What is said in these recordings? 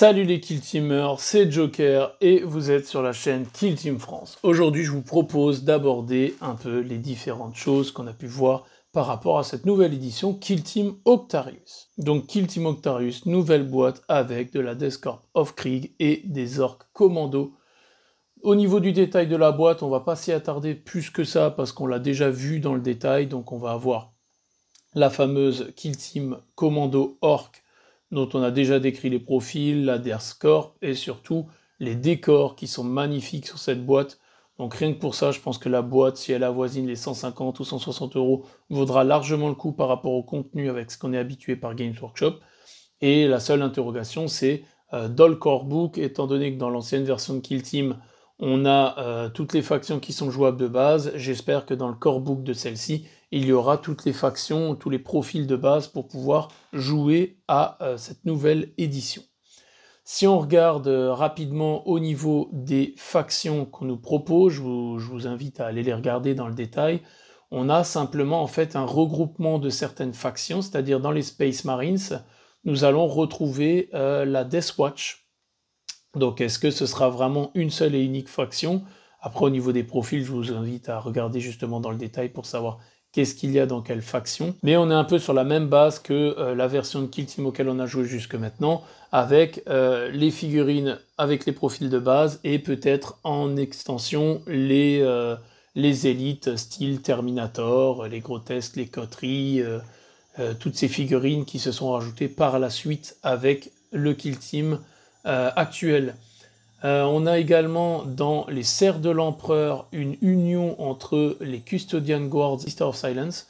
Salut les Kill Teamers, c'est Joker et vous êtes sur la chaîne Kill Team France. Aujourd'hui, je vous propose d'aborder un peu les différentes choses qu'on a pu voir par rapport à cette nouvelle édition Kill Team Octarius. Donc Kill Team Octarius, nouvelle boîte avec de la Death Corp of Krieg et des orques commando. Au niveau du détail de la boîte, on va pas s'y attarder plus que ça parce qu'on l'a déjà vu dans le détail, donc on va avoir la fameuse Kill Team Commando Orc dont on a déjà décrit les profils, la Scorp et surtout les décors qui sont magnifiques sur cette boîte. Donc rien que pour ça, je pense que la boîte, si elle avoisine les 150 ou 160 euros, vaudra largement le coup par rapport au contenu avec ce qu'on est habitué par Games Workshop. Et la seule interrogation, c'est euh, Doll Core Book, étant donné que dans l'ancienne version de Kill Team, on a euh, toutes les factions qui sont jouables de base. J'espère que dans le core book de celle-ci, il y aura toutes les factions, tous les profils de base pour pouvoir jouer à euh, cette nouvelle édition. Si on regarde euh, rapidement au niveau des factions qu'on nous propose, je vous, invite à aller les regarder dans le détail. On a simplement en fait un regroupement de certaines factions, c'est-à-dire dans les Space Marines, nous allons retrouver la Death Watch, donc est-ce que ce sera vraiment une seule et unique faction Après au niveau des profils, je vous invite à regarder justement dans le détail pour savoir qu'est-ce qu'il y a dans quelle faction. Mais on est un peu sur la même base que euh, la version de Kill Team auquel on a joué jusque maintenant, avec euh, les figurines avec les profils de base et peut-être en extension les, euh, les élites style Terminator, les grotesques, les coteries, toutes ces figurines qui se sont rajoutées par la suite avec le Kill Team euh, Actuel. Euh, on a également dans les serres de l'empereur une union entre les Custodian Guards et Sister of Silence.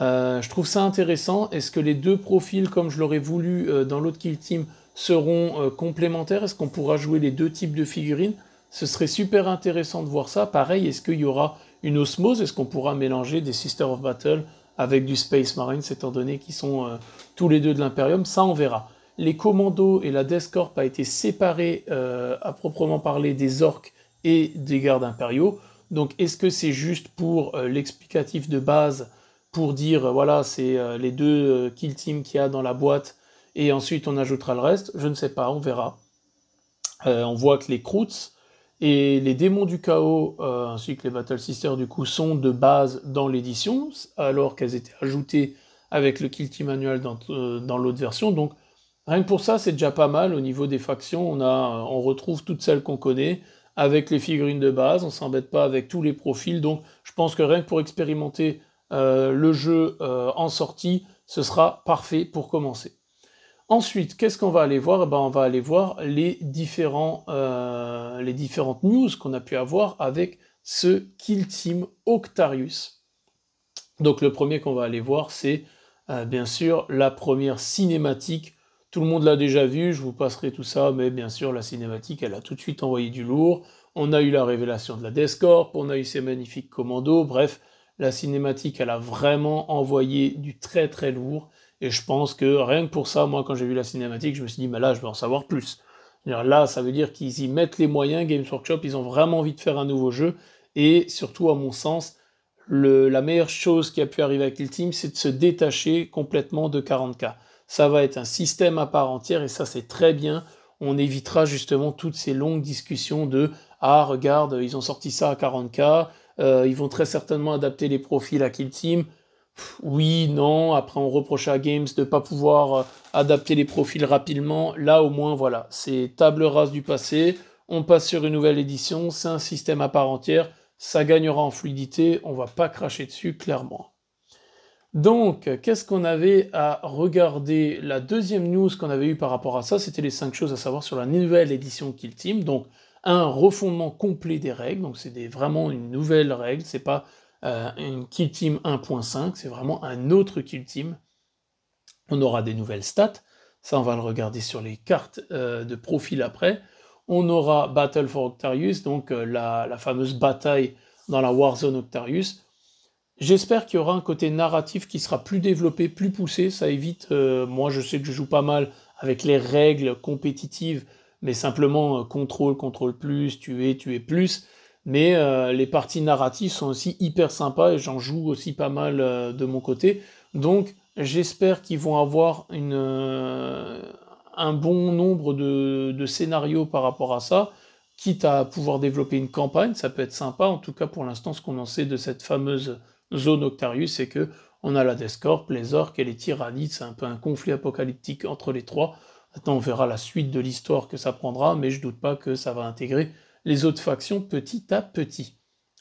Euh, je trouve ça intéressant. Est-ce que les deux profils, comme je l'aurais voulu dans l'autre Kill Team, seront complémentaires Est-ce qu'on pourra jouer les deux types de figurines Ce serait super intéressant de voir ça. Pareil, est-ce qu'il y aura une osmose Est-ce qu'on pourra mélanger des Sisters of Battle avec du Space marine, étant donné qu'ils sont tous les deux de l'Imperium Ça, on verra les commandos et la Death Corp a été séparée euh, à proprement parler des orques et des gardes impériaux. Donc est-ce que c'est juste pour euh, l'explicatif de base pour dire euh, voilà c'est les deux kill team qu'il y a dans la boîte et ensuite on ajoutera le reste Je ne sais pas, on verra. on voit que les Kroots et les démons du chaos ainsi que les Battle Sisters du coup sont de base dans l'édition alors qu'elles étaient ajoutées avec le kill team manuel dans, dans l'autre version. Donc Rien que pour ça, c'est déjà pas mal au niveau des factions. On, a, on retrouve toutes celles qu'on connaît avec les figurines de base. On s'embête pas avec tous les profils. Donc, je pense que rien que pour expérimenter euh, le jeu euh, en sortie, ce sera parfait pour commencer. Ensuite, qu'est-ce qu'on va aller voir eh ben, On va aller voir les, différents, euh, les différentes news qu'on a pu avoir avec ce Kill Team Octarius. Donc le premier qu'on va aller voir, c'est bien sûr la première cinématique tout le monde l'a déjà vu, je vous passerai tout ça, mais bien sûr, la cinématique, elle a tout de suite envoyé du lourd. On a eu la révélation de la Descorp, on a eu ces magnifiques commandos, bref, la cinématique, elle a vraiment envoyé du très très lourd. Et je pense que rien que pour ça, moi, quand j'ai vu la cinématique, je me suis dit, mais là, je veux en savoir plus. Là, ça veut dire qu'ils y mettent les moyens, Games Workshop, ils ont vraiment envie de faire un nouveau jeu. Et surtout, à mon sens, la meilleure chose qui a pu arriver avec le team, c'est de se détacher complètement de 40K. Ça va être un système à part entière et ça c'est très bien. On évitera justement toutes ces longues discussions de ah regarde ils ont sorti ça à 40K, euh, ils vont très certainement adapter les profils à Kill Team. oui, non, après on reproche à Games de ne pas pouvoir euh, adapter les profils rapidement. Là au moins voilà, c'est table rase du passé, on passe sur une nouvelle édition, c'est un système à part entière, ça gagnera en fluidité, on va pas cracher dessus clairement. Donc, qu'est-ce qu'on avait à regarder La deuxième news qu'on avait eu par rapport à ça, c'était les cinq choses à savoir sur la nouvelle édition Kill Team. Donc, un refondement complet des règles. Donc, c'est vraiment une nouvelle règle. C'est pas un euh, une Kill Team 1.5, c'est vraiment un autre Kill Team. On aura des nouvelles stats. Ça, on va le regarder sur les cartes euh, de profil après. On aura Battle for Octarius, donc euh, la, la fameuse bataille dans la Warzone Octarius. J'espère qu'il y aura un côté narratif qui sera plus développé, plus poussé. Ça évite, euh, moi je sais que je joue pas mal avec les règles compétitives, mais simplement euh, contrôle, contrôle plus, tuer, tuer plus. Mais euh, les parties narratives sont aussi hyper sympas et j'en joue aussi pas mal de mon côté. Donc j'espère qu'ils vont avoir une, un bon nombre de scénarios par rapport à ça quitte à pouvoir développer une campagne, ça peut être sympa, en tout cas pour l'instant ce qu'on en sait de cette fameuse zone Octarius, c'est que on a la Descorp, les orques et les tyrannides, c'est un peu un conflit apocalyptique entre les trois. Attends, on verra la suite de l'histoire que ça prendra, mais je doute pas que ça va intégrer les autres factions petit à petit.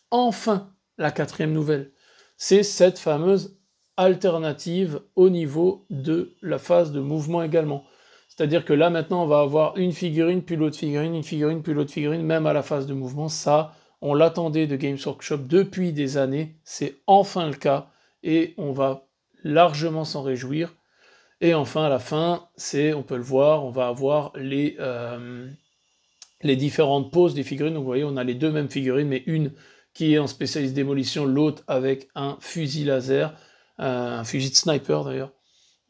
Enfin, la quatrième nouvelle, c'est cette fameuse alternative au niveau de la phase de mouvement également. C'est-à-dire que là maintenant, on va avoir une figurine, puis l'autre figurine, une figurine, puis l'autre figurine, même à la phase de mouvement, ça, on l'attendait de Games Workshop depuis des années, c'est enfin le cas et on va largement s'en réjouir. Et enfin, à la fin, c'est, on peut le voir, on va avoir les, euh, les différentes poses des figurines. Donc vous voyez, on a les deux mêmes figurines, mais une qui est en spécialiste démolition, l'autre avec un fusil laser, euh, un fusil de sniper d'ailleurs.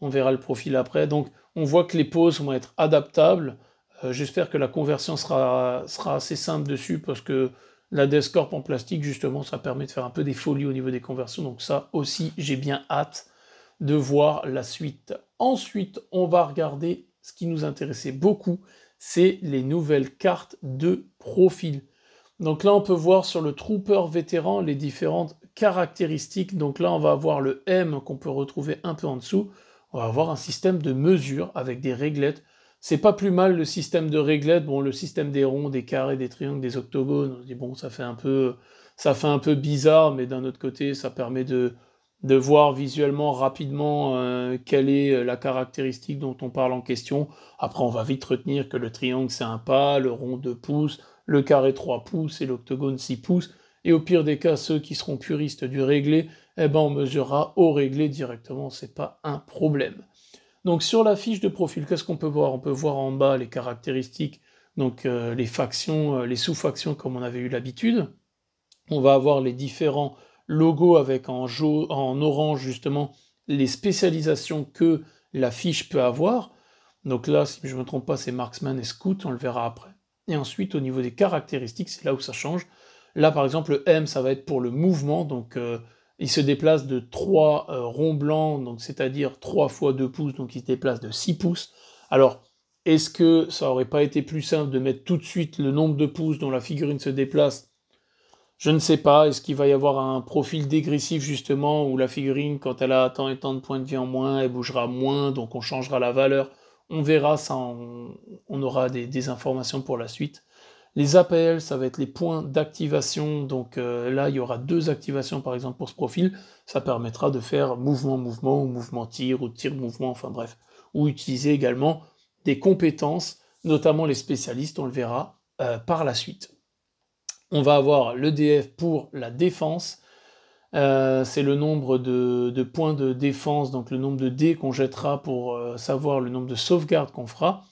On verra le profil après. Donc on voit que les poses vont être adaptables. Euh, j'espère que la conversion sera, sera assez simple dessus parce que la Descorp en plastique, justement, ça permet de faire un peu des folies au niveau des conversions. Donc ça aussi, j'ai bien hâte de voir la suite. Ensuite, on va regarder ce qui nous intéressait beaucoup, c'est les nouvelles cartes de profil. Donc là, on peut voir sur le trooper vétéran les différentes caractéristiques. Donc là, on va avoir le M qu'on peut retrouver un peu en dessous. On va avoir un système de mesure avec des réglettes c'est pas plus mal le système de réglettes, bon, le système des ronds, des carrés, des triangles, des octogones. On dit, bon, ça fait un peu, ça fait un peu bizarre, mais d'un autre côté, ça permet de, voir visuellement rapidement euh, quelle est euh, la caractéristique dont on parle en question. Après, on va vite retenir que le triangle, c'est un pas, le rond 2 pouces, le carré 3 pouces et l'octogone 6 pouces. Et au pire des cas, ceux qui seront puristes du réglé, eh ben on mesurera au réglé directement, c'est pas un problème. Donc sur la fiche de profil, qu'est-ce qu'on peut voir On peut voir en bas les caractéristiques, donc euh, les factions, euh, les sous-factions comme on avait eu l'habitude. On va avoir les différents logos avec en, en orange justement les spécialisations que la fiche peut avoir. Donc là, si je ne me trompe pas, c'est marksman et scout, on le verra après. Et ensuite, au niveau des caractéristiques, c'est là où ça change. Là, par exemple, le M, ça va être pour le mouvement, donc euh, il se déplace de 3 euh, ronds blancs, donc c'est-à-dire 3 fois 2 pouces, donc il se déplace de 6 pouces. Alors, est-ce que ça n'aurait pas été plus simple de mettre tout de suite le nombre de pouces dont la figurine se déplace je ne sais pas, est-ce qu'il va y avoir un profil dégressif justement où la figurine, quand elle a tant et tant de points de vie en moins, elle bougera moins, donc on changera la valeur. On verra ça, on, aura des informations pour la suite. Les APL, ça va être les points d'activation. Donc euh, là, il y aura deux activations par exemple pour ce profil. Ça permettra de faire mouvement-mouvement ou mouvement-tir ou tir-mouvement, enfin bref. Ou utiliser également des compétences, notamment les spécialistes, on le verra euh, par la suite. On va avoir le DF pour la défense. Euh, c'est le nombre de, de, points de défense, donc le nombre de dés qu'on jettera pour savoir le nombre de sauvegardes qu'on fera.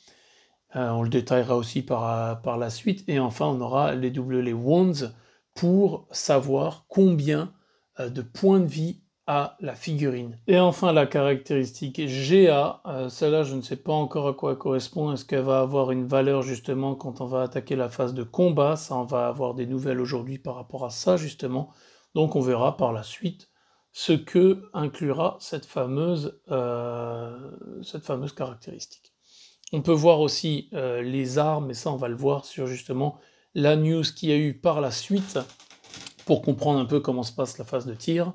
Euh, on le détaillera aussi par, euh, par, la suite. Et enfin, on aura les double les wands, pour savoir combien euh, de points de vie a la figurine. Et enfin, la caractéristique GA, celle-là, je ne sais pas encore à quoi elle correspond. Est-ce qu'elle va avoir une valeur justement quand on va attaquer la phase de combat Ça, on va avoir des nouvelles aujourd'hui par rapport à ça, justement. Donc, on verra par la suite ce que inclura cette fameuse, cette fameuse caractéristique. On peut voir aussi euh, les armes, et ça on va le voir sur justement la news qu'il y a eu par la suite pour comprendre un peu comment se passe la phase de tir.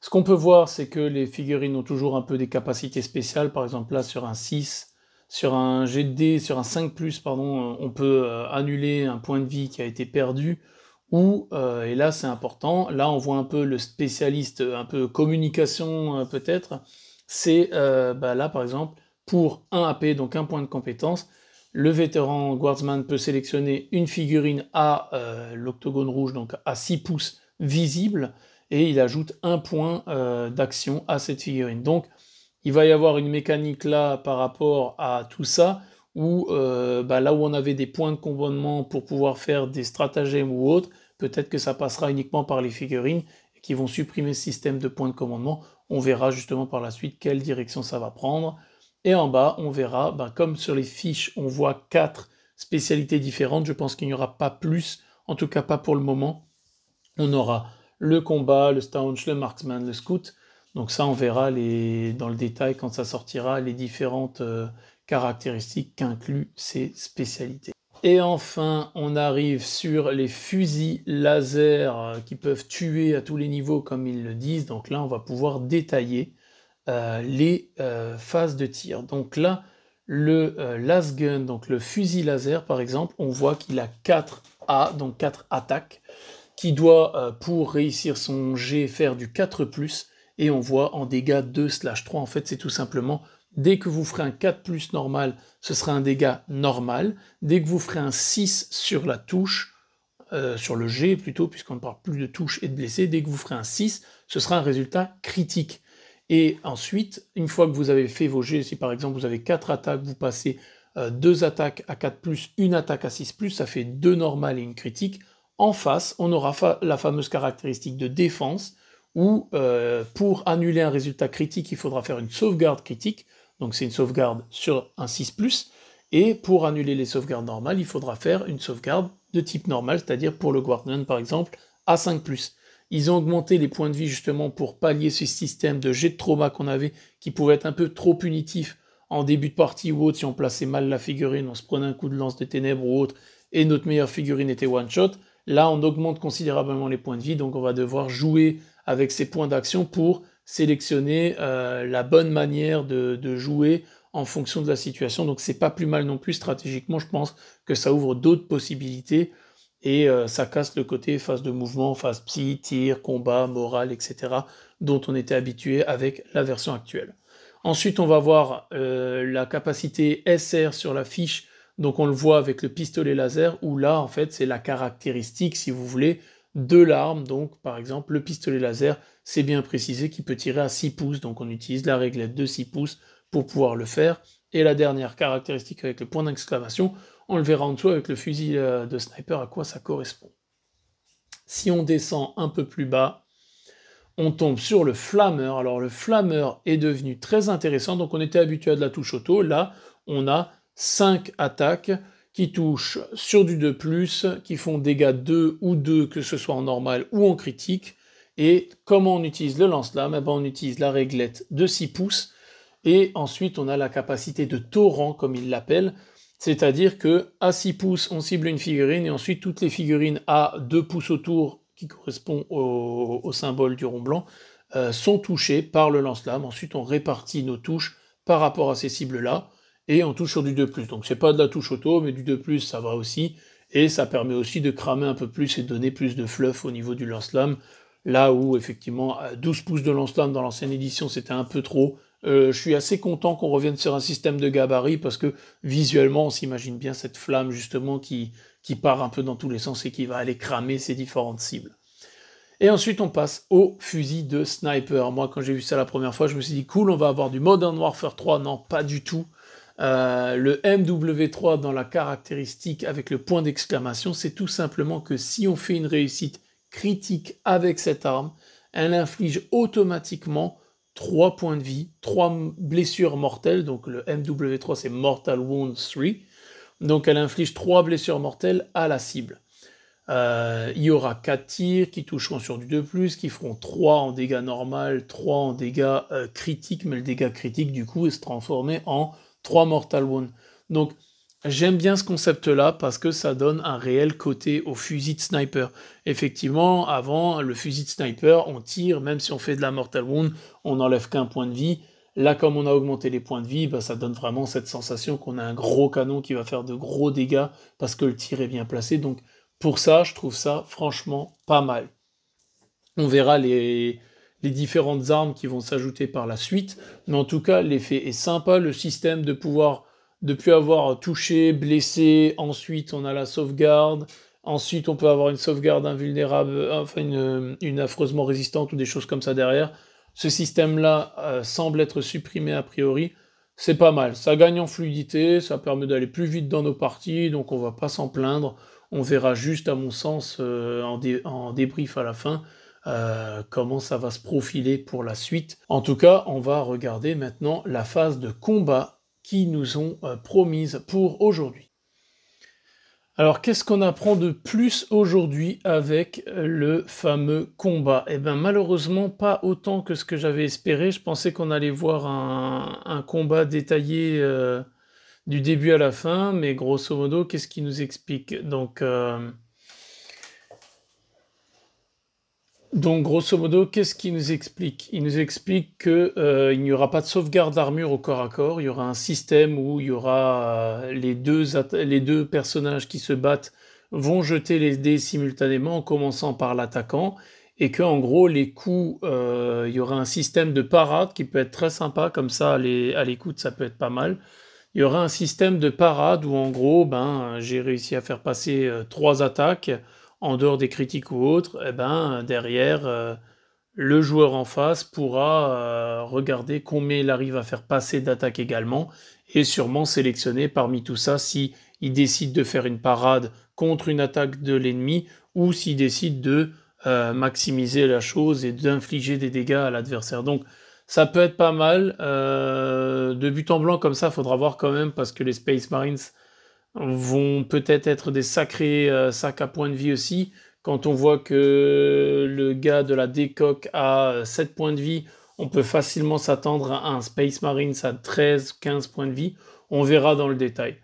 Ce qu'on peut voir, c'est que les figurines ont toujours un peu des capacités spéciales. Par exemple, là, sur un 6, sur un GD, sur un 5, pardon, euh, on peut euh, annuler un point de vie qui a été perdu. Ou, et là, c'est important, là, on voit un peu le spécialiste, un peu communication, peut-être. C'est bah, là, par exemple, pour un AP, donc un point de compétence. Le vétéran guardsman peut sélectionner une figurine à euh, l'octogone rouge, donc à 6 pouces visible, et il ajoute un point euh, d'action à cette figurine. Donc il va y avoir une mécanique là par rapport à tout ça, où euh, bah, là où on avait des points de commandement pour pouvoir faire des stratagèmes ou autres, peut-être que ça passera uniquement par les figurines qui vont supprimer ce système de points de commandement. On verra justement par la suite quelle direction ça va prendre. Et en bas, on verra, bah, comme sur les fiches, on voit quatre spécialités différentes. Je pense qu'il n'y aura pas plus, en tout cas pas pour le moment. On aura le combat, le staunch, le marksman, le scout. Donc ça, on verra les... dans le détail quand ça sortira les différentes euh, caractéristiques qu'incluent ces spécialités. Et enfin, on arrive sur les fusils laser euh, qui peuvent tuer à tous les niveaux, comme ils le disent. Donc là, on va pouvoir détailler euh, les euh, phases de tir. Donc là, le euh, Gun, donc le fusil laser par exemple, on voit qu'il a 4 A, donc 4 attaques, qui doit pour réussir son G faire du 4 ⁇ et on voit en dégâts 2 slash 3, en fait c'est tout simplement Dès que vous ferez un 4 plus normal, ce sera un dégât normal. Dès que vous ferez un 6 sur la touche, sur le G plutôt, puisqu'on ne parle plus de touche et de blessé, dès que vous ferez un 6, ce sera un résultat critique. Et ensuite, une fois que vous avez fait vos jets, si par exemple vous avez 4 attaques, vous passez 2 euh, attaques à 4+, une attaque à 6+, ça fait 2 normales et une critique. En face, on aura la fameuse caractéristique de défense, où euh, pour annuler un résultat critique, il faudra faire une sauvegarde critique, donc c'est une sauvegarde sur un 6+, et pour annuler les sauvegardes normales, il faudra faire une sauvegarde de type normal, c'est-à-dire pour le Guardian par exemple, à 5+. Ils ont augmenté les points de vie justement pour pallier ce système de jet de trauma qu'on avait qui pouvait être un peu trop punitif en début de partie ou autre si on plaçait mal la figurine, on se prenait un coup de lance des ténèbres ou autre et notre meilleure figurine était one shot. Là, on augmente considérablement les points de vie, donc on va devoir jouer avec ces points d'action pour sélectionner euh, la bonne manière de, jouer en fonction de la situation. Donc c'est pas plus mal non plus stratégiquement. Je pense que ça ouvre d'autres possibilités et euh, ça casse le côté phase de mouvement, phase psy, tir, combat, morale, etc. dont on était habitué avec la version actuelle. Ensuite, on va voir euh, la capacité SR sur la fiche, donc on le voit avec le pistolet laser, où là, en fait, c'est la caractéristique, si vous voulez, de l'arme. Donc, par exemple, le pistolet laser, c'est bien précisé qu'il peut tirer à 6 pouces, donc on utilise la réglette de 6 pouces pour pouvoir le faire. Et la dernière caractéristique avec le point d'exclamation, on le verra en dessous avec le fusil euh, de sniper à quoi ça correspond. Si on descend un peu plus bas, on tombe sur le flammeur. Alors le flammeur est devenu très intéressant. Donc on était habitué à de la touche auto. Là, on a 5 attaques qui touchent sur du 2+, qui font dégâts 2 ou 2, que ce soit en normal ou en critique. Et comment on utilise le lance-lame eh ben, On utilise la réglette de 6 pouces. Et ensuite, on a la capacité de torrent, comme il l'appelle. C'est-à-dire que à 6 pouces, on cible une figurine et ensuite toutes les figurines à 2 pouces autour, qui correspondent au, symbole du rond blanc, euh, sont touchées par le lance-lame. Ensuite, on répartit nos touches par rapport à ces cibles-là et on touche sur du 2+. Donc ce n'est pas de la touche auto, mais du 2+, ça va aussi. Et ça permet aussi de cramer un peu plus et de donner plus de fluff au niveau du lance-lame. Là où, effectivement, 12 pouces de lance-lame dans l'ancienne édition, c'était un peu trop. Euh, je suis assez content qu'on revienne sur un système de gabarit parce que visuellement, on s'imagine bien cette flamme justement qui, part un peu dans tous les sens et qui va aller cramer ces différentes cibles. Et ensuite, on passe au fusil de sniper. Moi, quand j'ai vu ça la première fois, je me suis dit, cool, on va avoir du Modern Warfare 3. Non, pas du tout. Euh, le MW3 dans la caractéristique avec le point d'exclamation, c'est tout simplement que si on fait une réussite critique avec cette arme, elle inflige automatiquement 3 points de vie, 3 blessures mortelles, donc le MW3 c'est Mortal Wound 3, donc elle inflige 3 blessures mortelles à la cible. Euh, il y aura 4 tirs qui toucheront sur du 2+, qui feront 3 en dégâts normal, 3 en dégâts euh, critiques, mais le dégât critique du coup est transformé en 3 Mortal Wound. Donc J'aime bien ce concept-là parce que ça donne un réel côté au fusil de sniper. Effectivement, avant, le fusil de sniper, on tire, même si on fait de la mortal wound, on n'enlève qu'un point de vie. Là, comme on a augmenté les points de vie, bah, ça donne vraiment cette sensation qu'on a un gros canon qui va faire de gros dégâts parce que le tir est bien placé. Donc, pour ça, je trouve ça franchement pas mal. On verra les différentes armes qui vont s'ajouter par la suite. Mais en tout cas, l'effet est sympa. Le système de pouvoir depuis avoir touché, blessé, ensuite on a la sauvegarde, ensuite on peut avoir une sauvegarde invulnérable, enfin une, affreusement résistante ou des choses comme ça derrière. Ce système-là euh, semble être supprimé a priori. C'est pas mal, ça gagne en fluidité, ça permet d'aller plus vite dans nos parties, donc on va pas s'en plaindre. On verra juste, à mon sens, euh, en, débrief à la fin, euh, comment ça va se profiler pour la suite. En tout cas, on va regarder maintenant la phase de combat qui nous ont euh, promis pour aujourd'hui. Alors qu'est-ce qu'on apprend de plus aujourd'hui avec euh, le fameux combat Eh bien malheureusement pas autant que ce que j'avais espéré. Je pensais qu'on allait voir un, combat détaillé euh, du début à la fin, mais grosso modo, qu'est-ce qui nous explique Donc Donc, grosso modo, qu'est-ce qu'il nous explique Il nous explique qu'il euh, n'y aura pas de sauvegarde d'armure au corps à corps. Il y aura un système où il y aura euh, les, deux personnages qui se battent vont jeter les dés simultanément en commençant par l'attaquant et que en gros les coups, euh, il y aura un système de parade qui peut être très sympa comme ça à l'écoute ça peut être pas mal. Il y aura un système de parade où en gros ben j'ai réussi à faire passer trois attaques en dehors des critiques ou autres, eh ben, derrière, euh, le joueur en face pourra euh, regarder combien il arrive à faire passer d'attaque également et sûrement sélectionner parmi tout ça si il décide de faire une parade contre une attaque de l'ennemi ou s'il décide de euh, maximiser la chose et d'infliger des dégâts à l'adversaire. Donc ça peut être pas mal. de but en blanc comme ça, faudra voir quand même parce que les Space Marines vont peut-être être des sacrés euh, sacs à points de vie aussi. Quand on voit que le gars de la décoque a 7 euh, points de vie, on peut facilement s'attendre à un Space Marines à 13-15 points de vie. On verra dans le détail.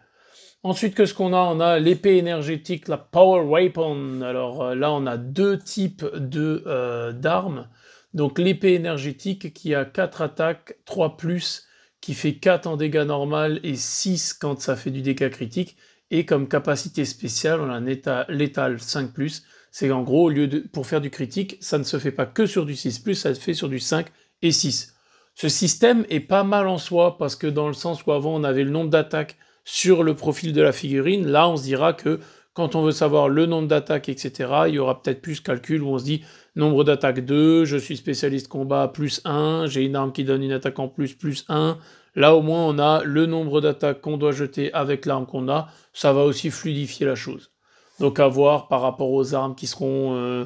Ensuite, qu'est-ce qu'on a On a, l'épée énergétique, la Power Weapon. Alors euh, là, on a deux types de d'armes. Donc l'épée énergétique qui a 4 attaques, 3 plus, qui fait 4 en dégâts normal et 6 quand ça fait du dégât critique. Et comme capacité spéciale, on a un état létal 5 ⁇ c'est en gros, au lieu de, pour faire du critique, ça ne se fait pas que sur du 6 ⁇ ça se fait sur du 5 et 6. Ce système est pas mal en soi, parce que dans le sens où avant on avait le nombre d'attaques sur le profil de la figurine, là on se dira que quand on veut savoir le nombre d'attaques, etc., il y aura peut-être plus de calcul où on se dit nombre d'attaques 2, je suis spécialiste combat plus 1, j'ai une arme qui donne une attaque en plus plus 1. Là au moins on a le nombre d'attaques qu'on doit jeter avec l'arme qu'on a, ça va aussi fluidifier la chose. Donc à voir par rapport aux armes qui seront... Euh,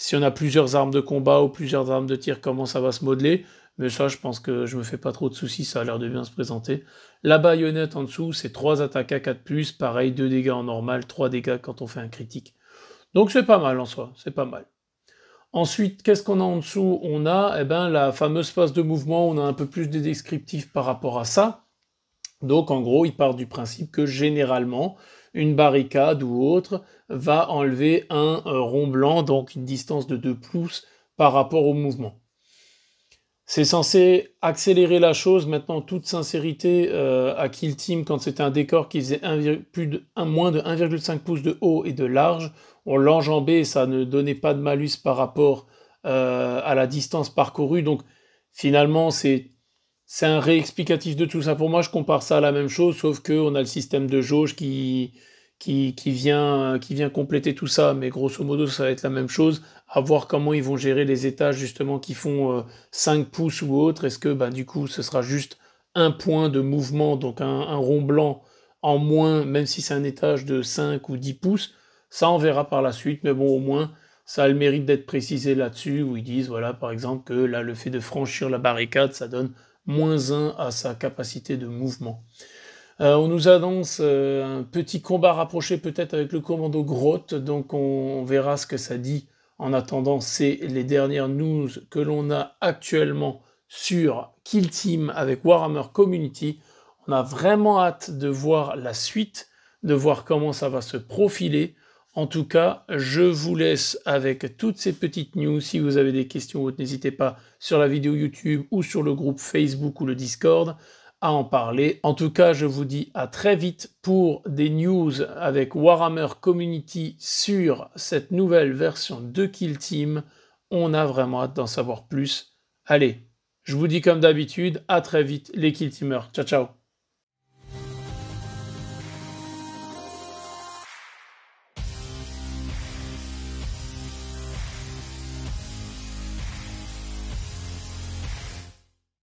si on a plusieurs armes de combat ou plusieurs armes de tir, comment ça va se modeler. Mais ça, je pense que je me fais pas trop de soucis, ça a l'air de bien se présenter. La baïonnette en dessous, c'est 3 attaques à 4 plus, pareil, 2 dégâts en normal, 3 dégâts quand on fait un critique. Donc c'est pas mal en soi, c'est pas mal. Ensuite, qu'est-ce qu'on a en dessous On a eh ben, la fameuse phase de mouvement, on a un peu plus de descriptifs par rapport à ça. Donc en gros, il part du principe que généralement, une barricade ou autre va enlever un euh, rond blanc, donc une distance de 2 pouces par rapport au mouvement. C'est censé accélérer la chose. Maintenant, toute sincérité, euh, à Kill Team, quand c'était un décor qui faisait plus de, un, moins de 1,5 pouces de haut et de large, on l'enjambait et ça ne donnait pas de malus par rapport euh, à la distance parcourue. Donc, finalement, c'est c'est un réexplicatif de tout ça. Pour moi, je compare ça à la même chose, sauf qu'on a le système de jauge qui, qui, vient, compléter tout ça, mais grosso modo, ça va être la même chose. À voir comment ils vont gérer les étages justement qui font 5 euh, pouces ou autre. Est-ce que bah, du coup, ce sera juste un point de mouvement, donc un, un rond blanc en moins, même si c'est un étage de 5 ou 10 pouces Ça, on verra par la suite, mais bon, au moins, ça a le mérite d'être précisé là-dessus, où ils disent, voilà, par exemple, que là, le fait de franchir la barricade, ça donne moins 1 à sa capacité de mouvement. Euh, on nous annonce euh, un petit combat rapproché peut-être avec le commando Grotte, donc on, verra ce que ça dit. En attendant, c'est les dernières news que l'on a actuellement sur Kill Team avec Warhammer Community. On a vraiment hâte de voir la suite, de voir comment ça va se profiler. En tout cas, je vous laisse avec toutes ces petites news. Si vous avez des questions n'hésitez pas sur la vidéo YouTube ou sur le groupe Facebook ou le Discord à en parler. En tout cas, je vous dis à très vite pour des news avec Warhammer Community sur cette nouvelle version de Kill Team. On a vraiment hâte d'en savoir plus. Allez, je vous dis comme d'habitude, à très vite les Kill Teamers. Ciao ciao